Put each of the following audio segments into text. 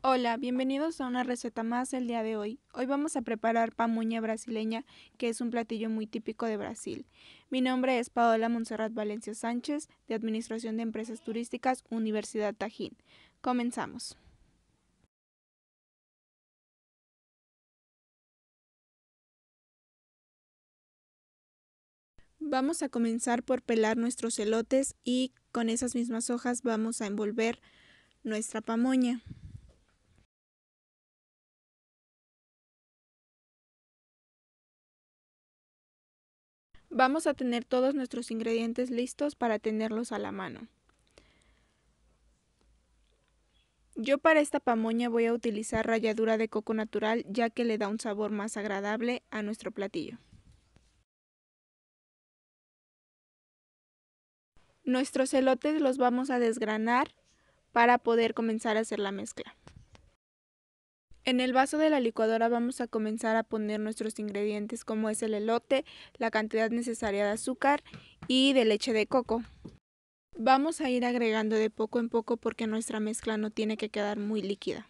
Hola, bienvenidos a una receta más el día de hoy. Hoy vamos a preparar pamuña brasileña, que es un platillo muy típico de Brasil. Mi nombre es Paola Monserrat Valencia Sánchez, de Administración de Empresas Turísticas, Universidad Tajín. Comenzamos. Vamos a comenzar por pelar nuestros elotes y con esas mismas hojas vamos a envolver nuestra pamoña. Vamos a tener todos nuestros ingredientes listos para tenerlos a la mano. Yo para esta pamoña voy a utilizar ralladura de coco natural ya que le da un sabor más agradable a nuestro platillo. Nuestros elotes los vamos a desgranar para poder comenzar a hacer la mezcla. En el vaso de la licuadora vamos a comenzar a poner nuestros ingredientes como es el elote, la cantidad necesaria de azúcar y de leche de coco. Vamos a ir agregando de poco en poco porque nuestra mezcla no tiene que quedar muy líquida.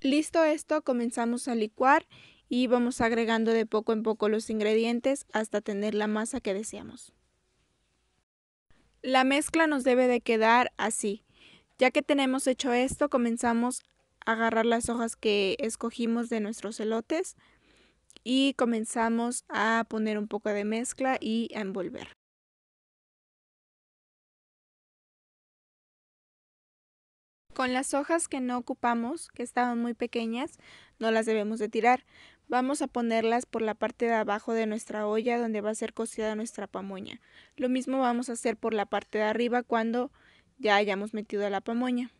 Listo esto, comenzamos a licuar y vamos agregando de poco en poco los ingredientes hasta tener la masa que deseamos. La mezcla nos debe de quedar así. Ya que tenemos hecho esto, comenzamos a agarrar las hojas que escogimos de nuestros elotes y comenzamos a poner un poco de mezcla y a envolver. Con las hojas que no ocupamos, que estaban muy pequeñas, no las debemos de tirar. Vamos a ponerlas por la parte de abajo de nuestra olla donde va a ser cocida nuestra pamoña. Lo mismo vamos a hacer por la parte de arriba cuando ya hayamos metido la pamoña.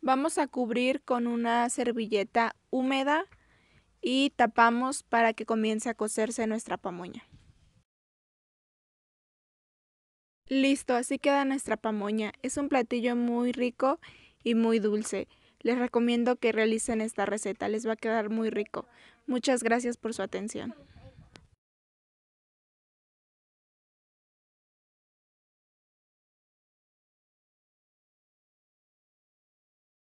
Vamos a cubrir con una servilleta húmeda y tapamos para que comience a cocerse nuestra pamoña. Listo, así queda nuestra pamoña. Es un platillo muy rico y muy dulce. Les recomiendo que realicen esta receta, les va a quedar muy rico. Muchas gracias por su atención.